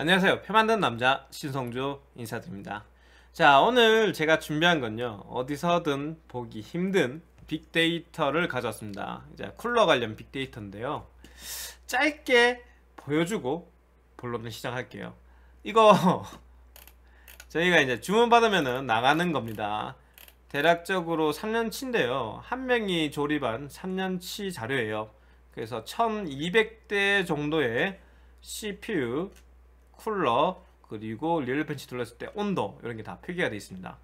안녕하세요 표 만든 남자 신성주 인사드립니다 자 오늘 제가 준비한 건요 어디서든 보기 힘든 빅데이터를 가져왔습니다 이제 쿨러 관련 빅데이터인데요 짧게 보여주고 본론을 시작할게요 이거 저희가 이제 주문 받으면은 나가는 겁니다 대략적으로 3년치인데요 한 명이 조립한 3년치 자료예요 그래서 1200대 정도의 CPU 쿨러 그리고 리얼 벤치 둘렀을때 온도 이런 게 다 표기가 되어 있습니다.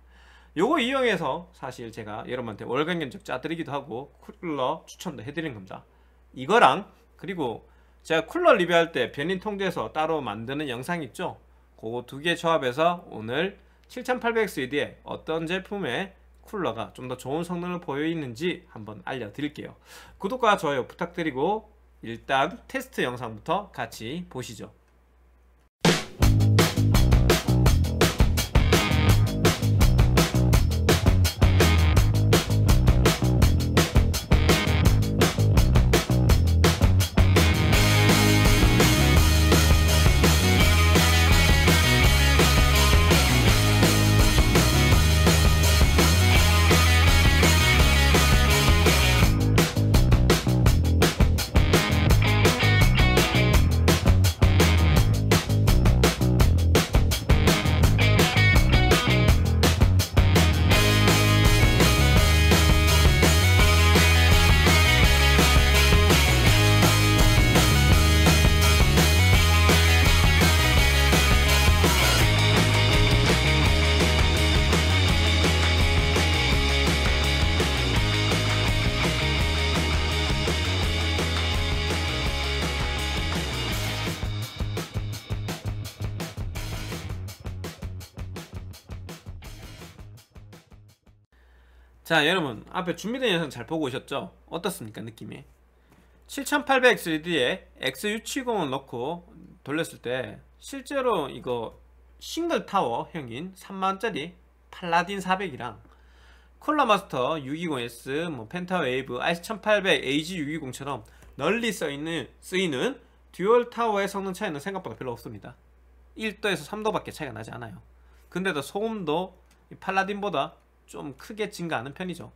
요거 이용해서 사실 제가 여러분한테 월간 견적 짜드리기도 하고 쿨러 추천도 해드리는 겁니다. 이거랑 그리고 제가 쿨러 리뷰할 때 변인 통제에서 따로 만드는 영상 있죠? 그거 두 개 조합해서 오늘 7800XD에 어떤 제품의 쿨러가 좀 더 좋은 성능을 보여있는지 한번 알려드릴게요. 구독과 좋아요 부탁드리고 일단 테스트 영상부터 같이 보시죠. 자 여러분 앞에 준비된 영상 잘 보고 오셨죠? 어떻습니까 느낌이 7800 3D에 x 6 7 0을 넣고 돌렸을 때 실제로 이거 싱글타워 형인 3만짜리 팔라딘 400이랑 콜라마스터 620S, 뭐 펜타웨이브, IC1800, AG620처럼 널리 써있는, 쓰이는 듀얼 타워의 성능 차이는 생각보다 별로 없습니다. 1도에서 3도밖에 차이가 나지 않아요. 근데도 소음도 팔라딘보다 좀 크게 증가하는 편이죠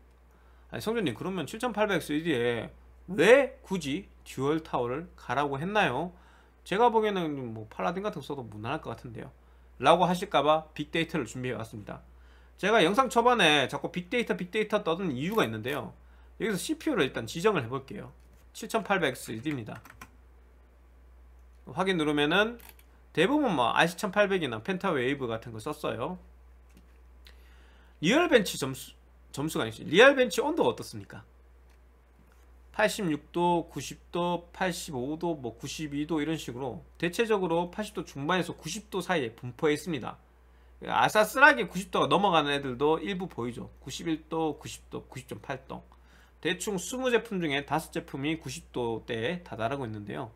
아니 성준님 그러면 7800CD에 왜 굳이 듀얼 타워를 가라고 했나요? 제가 보기에는 뭐 팔라딘 같은 거 써도 무난할 것 같은데요 라고 하실까봐 빅데이터를 준비해왔습니다 제가 영상 초반에 자꾸 빅데이터 빅데이터 떠드는 이유가 있는데요 여기서 CPU를 일단 지정을 해볼게요 7800XD입니다 확인 누르면은 대부분 뭐 RC1800이나 펜타웨이브 같은 거 썼어요 리얼벤치 점수 점수가 아니지 리얼벤치 온도가 어떻습니까? 86도, 90도, 85도, 뭐 92도 이런 식으로 대체적으로 80도 중반에서 90도 사이에 분포해 있습니다. 아싸쓰라게 90도가 넘어가는 애들도 일부 보이죠. 91도, 90도, 90.8도. 대충 20제품 중에 5제품이 90도대에 다다르고 있는데요.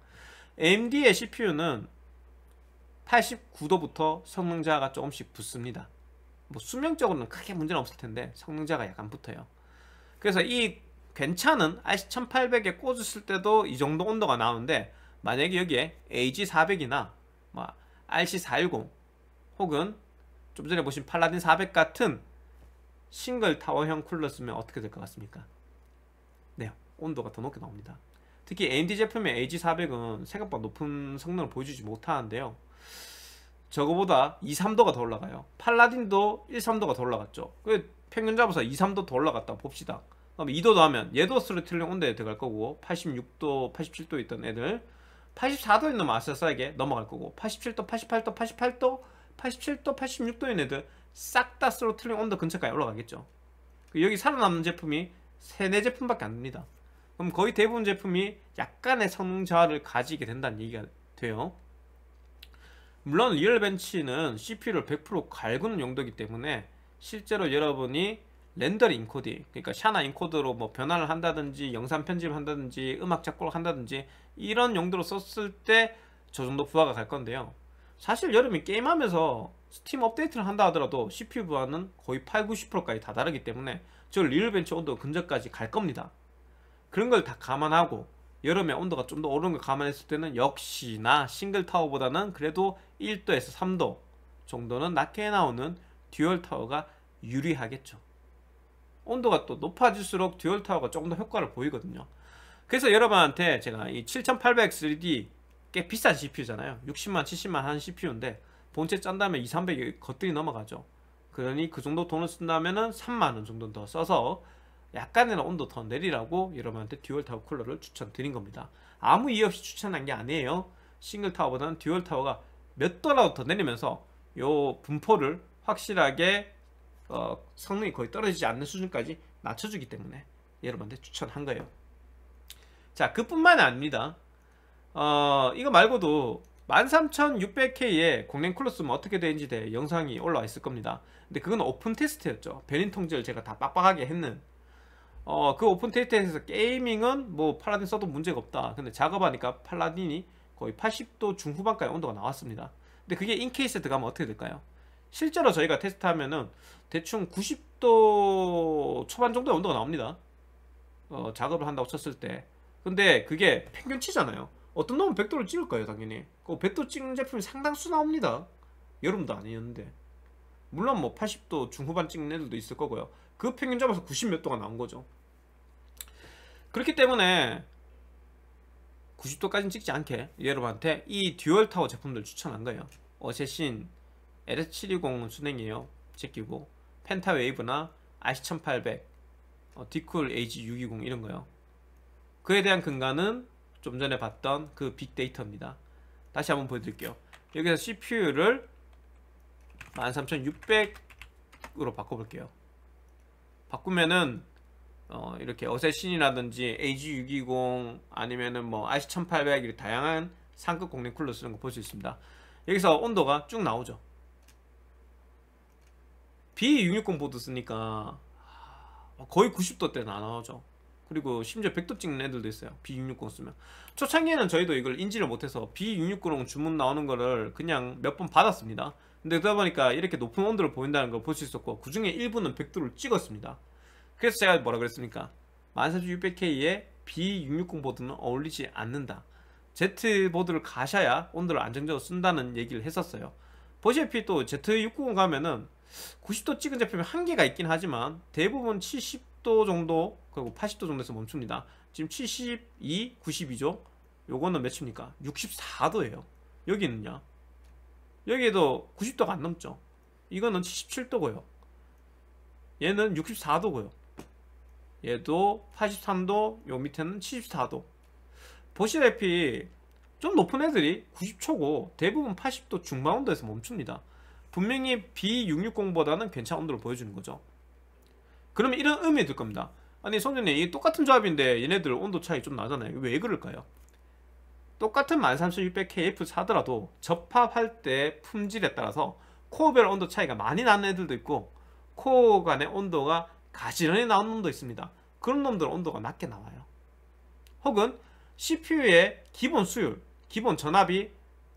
AMD의 CPU는 89도부터 성능 자가 조금씩 붙습니다. 뭐 수명적으로는 크게 문제는 없을 텐데 성능자가 약간 붙어요. 그래서 이 괜찮은 RC1800에 꽂았을 때도 이 정도 온도가 나오는데 만약에 여기에 AG400이나 뭐 RC410 혹은 좀 전에 보신 팔라딘 400 같은 싱글 타워형 쿨러 쓰면 어떻게 될 것 같습니까? 네, 온도가 더 높게 나옵니다. 특히 AMD 제품의 AG400은 생각보다 높은 성능을 보여주지 못하는데요. 저거보다 2, 3도가 더 올라가요 팔라딘도 1, 3도가 더 올라갔죠 그 평균 잡아서 2, 3도 더 올라갔다 봅시다 그럼 2도 더하면 얘도 스로틀링 온도에 들어갈 거고 86도, 87도 있던 애들 84도인 있놈 아싸싸하게 넘어갈 거고 87도, 88도, 88도, 87도, 86도인 애들 싹 다 스로틀링 온도 근처까지 올라가겠죠 그 여기 살아남는 제품이 세네 제품밖에 안 됩니다 그럼 거의 대부분 제품이 약간의 성능 저하를 가지게 된다는 얘기가 돼요 물론 리얼 벤치는 CPU를 100% 갈구는 용도이기 때문에 실제로 여러분이 렌더링 인코딩 그러니까 샤나 인코드로 뭐 변환을 한다든지 영상 편집을 한다든지 음악 작곡을 한다든지 이런 용도로 썼을 때 저 정도 부하가 갈 건데요 사실 여름이 게임하면서 스팀 업데이트를 한다 하더라도 CPU 부하는 거의 8, 90%까지 다 다르기 때문에 저 리얼벤치 온도 근접까지 갈 겁니다 그런 걸 다 감안하고 여름에 온도가 좀 더오른걸 감안했을 때는 역시나 싱글 타워보다는 그래도 1도에서 3도 정도는 낮게 나오는 듀얼 타워가 유리하겠죠. 온도가 또 높아질수록 듀얼 타워가 조금 더 효과를 보이거든요. 그래서 여러분한테 제가 이 7800 3D 꽤 비싼 CPU잖아요. 60만, 70만 한 CPU인데 본체 짠 다음에 2, 300이 것들이 넘어가죠. 그러니 그 정도 돈을 쓴다면은 3만원 정도 더 써서 약간의 온도 더 내리라고 여러분한테 듀얼 타워 쿨러를 추천드린 겁니다. 아무 이유 없이 추천한 게 아니에요. 싱글 타워보다는 듀얼 타워가 몇 도라도 더 내리면서 이 분포를 확실하게 어, 성능이 거의 떨어지지 않는 수준까지 낮춰주기 때문에 여러분한테 추천한 거예요. 자, 그뿐만 아닙니다. 어, 이거 말고도 13600K의 공랭 쿨러 쓰면 어떻게 되는지 대해 영상이 올라와 있을 겁니다. 근데 그건 오픈 테스트였죠. 베린 통제를 제가 다 빡빡하게 했는 어, 그 오픈 테이트에서 게이밍은 뭐 팔라딘 써도 문제가 없다. 근데 작업하니까 팔라딘이 거의 80도 중후반까지 온도가 나왔습니다. 근데 그게 인케이스에 들어가면 어떻게 될까요? 실제로 저희가 테스트하면은 대충 90도 초반 정도의 온도가 나옵니다. 어, 작업을 한다고 쳤을 때. 근데 그게 평균치잖아요. 어떤 놈은 100도를 찍을 거예요, 당연히. 그 100도 찍는 제품이 상당수 나옵니다. 여름도 아니었는데. 물론 뭐 80도 중후반 찍는 애들도 있을 거고요. 그 평균 잡아서 90 몇 도가 나온 거죠. 그렇기 때문에 90도까지는 찍지 않게 여러분한테 이 듀얼 타워 제품들 추천한 거예요. 어제신 LS720 순행이에요. 제끼고 펜타 웨이브나 RC1800, 어, 디쿨 AG620 이런 거요. 그에 대한 근간은 좀 전에 봤던 그 빅데이터입니다. 다시 한번 보여드릴게요. 여기서 CPU를 13,600으로 바꿔볼게요 바꾸면은 어, 이렇게 어쌔신이라든지 AG620 아니면은 뭐 RC1800 이렇게 다양한 상급 공랭 쿨러 쓰는 거 볼 수 있습니다 여기서 온도가 쭉 나오죠 B660 보드 쓰니까 거의 90도대 나오죠 그리고 심지어 100도 찍는 애들도 있어요 B660 쓰면 초창기에는 저희도 이걸 인지를 못해서 B660 주문 나오는 거를 그냥 몇 번 받았습니다 근데 그러다 보니까 이렇게 높은 온도를 보인다는 걸 볼 수 있었고 그 중에 일부는 100도를 찍었습니다. 그래서 제가 뭐라 그랬습니까? 14600K에 B660 보드는 어울리지 않는다. Z 보드를 가셔야 온도를 안정적으로 쓴다는 얘기를 했었어요. 보시다시피 또 Z690 가면은 90도 찍은 제품이 한개가 있긴 하지만 대부분 70도 정도 그리고 80도 정도에서 멈춥니다. 지금 72, 92죠? 요거는 몇입니까? 64도예요. 여기는요? 여기에도 90도가 안 넘죠 이거는 77도고요 얘는 64도고요 얘도 83도 요 밑에는 74도 보시다시피 좀 높은 애들이 90초고 대부분 80도 중반온도에서 멈춥니다 분명히 B660보다는 괜찮은 온도를 보여주는 거죠 그러면 이런 의미가 들 겁니다 아니 성준이 똑같은 조합인데 얘네들 온도 차이 좀 나잖아요 왜 그럴까요? 똑같은 13600KF 사더라도 접합할 때 품질에 따라서 코어별 온도 차이가 많이 나는 애들도 있고 코어 간의 온도가 가지런히 나오는 놈도 있습니다. 그런 놈들은 온도가 낮게 나와요. 혹은 CPU의 기본 수율, 기본 전압이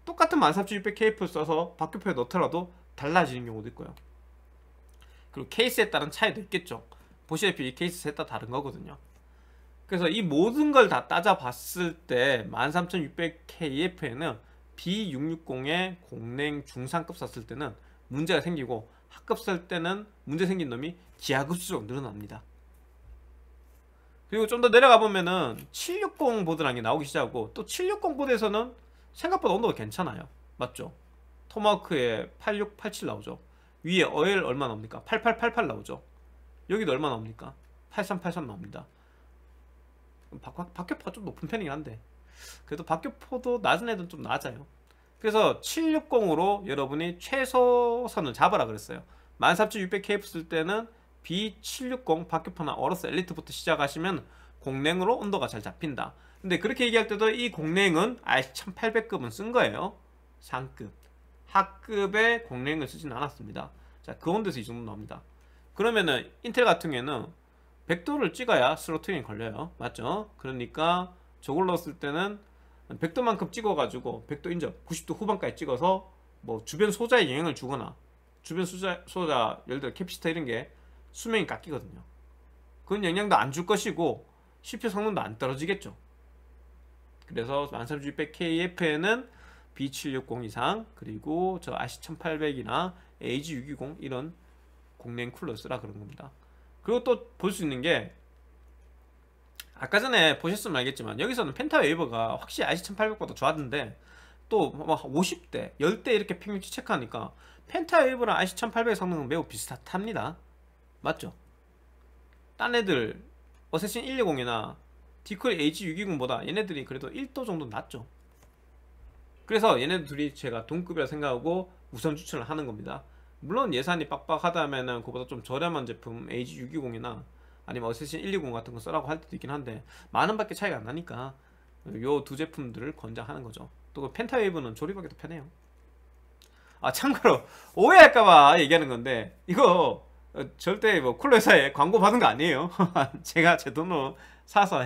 똑같은 13600KF 써서 박규표에 넣더라도 달라지는 경우도 있고요. 그리고 케이스에 따른 차이도 있겠죠. 보시다시피 이 케이스 셋다 다른 거거든요. 그래서 이 모든 걸 다 따져봤을 때 13600KF에는 B660의 공랭 중상급 썼을 때는 문제가 생기고 하급 쓸 때는 문제 생긴 놈이 기하급수로 늘어납니다. 그리고 좀 더 내려가 보면은 760 보드라는 게 나오기 시작하고 또 760 보드에서는 생각보다 온도가 괜찮아요. 맞죠? 토마크에8687 나오죠. 위에 어엘 얼마 나옵니까? 8888 나오죠. 여기도 얼마 나옵니까? 8383 나옵니다. 박, 박효포가 좀 높은 편이긴 한데 그래도 박격포도 낮은 애들은 좀 낮아요 그래서 760으로 여러분이 최소선을 잡아라 그랬어요 13600K 쓸 때는 B760 박격포나 어로스 엘리트부터 시작하시면 공랭으로 온도가 잘 잡힌다 근데 그렇게 얘기할 때도 이 공랭은 RC1800급은 쓴 거예요 상급 하급의 공랭을 쓰진 않았습니다 자, 그 온도에서 이 정도 나옵니다 그러면은 인텔 같은 경우에는 100도를 찍어야 스로틀링 걸려요 맞죠? 그러니까 저걸 넣었을 때는 100도만큼 찍어가지고 100도 인접 90도 후반까지 찍어서 뭐 주변 소자에 영향을 주거나 주변 소자, 소자 예를 들어 캡시터 이런 게 수명이 깎이거든요 그건 영향도 안 줄 것이고 CPU 성능도 안 떨어지겠죠 그래서 1360Kf에는 B760 이상 그리고 저 RC1800이나 AG620 이런 공랭 쿨러 쓰라 그런 겁니다 그리고 또 볼 수 있는 게 아까 전에 보셨으면 알겠지만 여기서는 펜타웨이버가 확실히 RC 1800보다 좋았는데 또막 50대, 뭐 10대 이렇게 핑미치 체크하니까 펜타웨이브랑 RC 1800의 성능은 매우 비슷합니다 맞죠? 딴 애들 어쌔신 120이나 디콜 AG620보다 얘네들이 그래도 1도 정도 낮죠 그래서 얘네들 이 제가 동급이라 생각하고 우선 추천을 하는 겁니다 물론 예산이 빡빡하다면은 그보다 좀 저렴한 제품 AG620이나 아니면 어쌔신 120 같은 거 쓰라고 할 때도 있긴 한데 만원 밖에 차이가 안 나니까 요 두 제품들을 권장하는 거죠 또 그 펜타웨이브는 조립하기도 편해요 아 참고로 오해할까봐 얘기하는 건데 이거 절대 뭐 쿨러 사에 광고 받은 거 아니에요 제가 제 돈으로 사서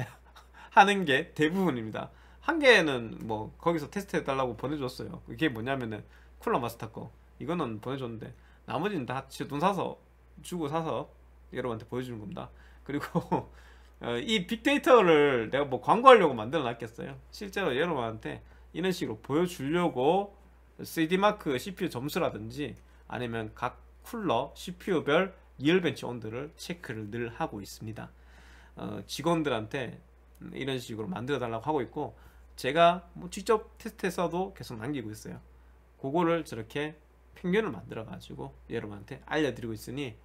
하는 게 대부분입니다 한 개는 뭐 거기서 테스트 해달라고 보내줬어요 이게 뭐냐면은 쿨러 마스터 거 이거는 보내줬는데 나머지는 다지돈 사서 주고 사서 여러분한테 보여주는 겁니다 그리고 어, 이 빅데이터를 내가 뭐 광고하려고 만들어 놨겠어요 실제로 여러분한테 이런 식으로 보여주려고 CD마크 CPU 점수라든지 아니면 각 쿨러 CPU별 리얼벤치 온도를 체크를 늘 하고 있습니다 어, 직원들한테 이런 식으로 만들어 달라고 하고 있고 제가 뭐 직접 테스트해서도 계속 남기고 있어요 그거를 저렇게 편견을 만들어 가지고 여러분한테 알려드리고 있으니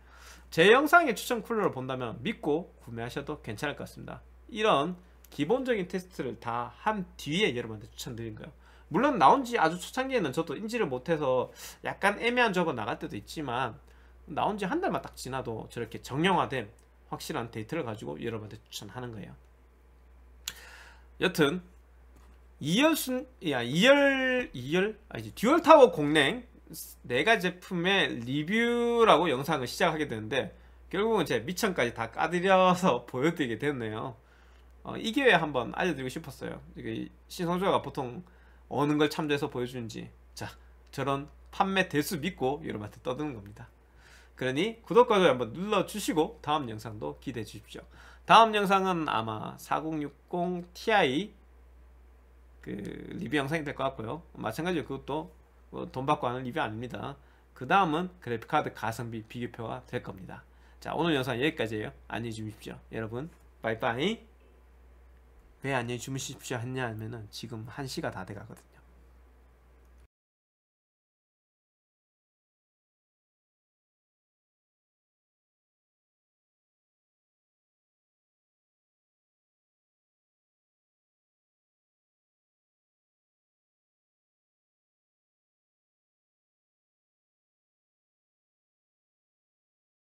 제 영상의 추천 쿨러를 본다면 믿고 구매하셔도 괜찮을 것 같습니다 이런 기본적인 테스트를 다 한 뒤에 여러분한테 추천드린 거예요 물론 나온 지 아주 초창기에는 저도 인지를 못해서 약간 애매한 적은 나갈 때도 있지만 나온 지 한 달만 딱 지나도 저렇게 정형화된 확실한 데이터를 가지고 여러분한테 추천하는 거예요 여튼 2열순, 야, 2열, 2열? 아 이제 듀얼타워 공랭 네가 제품의 리뷰라고 영상을 시작하게 되는데 결국은 제 미천까지 다 까드려서 보여드리게 됐네요 어, 이 기회에 한번 알려드리고 싶었어요 이게 신성조가 보통 어느 걸 참조해서 보여주는지 자 저런 판매 대수 믿고 여러분한테 떠드는 겁니다 그러니 구독과 좋아요 한번 눌러주시고 다음 영상도 기대해 주십시오 다음 영상은 아마 4060 Ti 그 리뷰 영상이 될 것 같고요 마찬가지로 그것도 뭐 돈 받고 하는 리뷰 아닙니다. 그 다음은 그래픽카드 가성비 비교표가 될 겁니다. 자 오늘 영상 여기까지예요. 안녕히 주무십시오. 여러분 빠이빠이 왜 안녕히 주무십시오 했냐 하면은 지금 1시가 다 돼가거든요.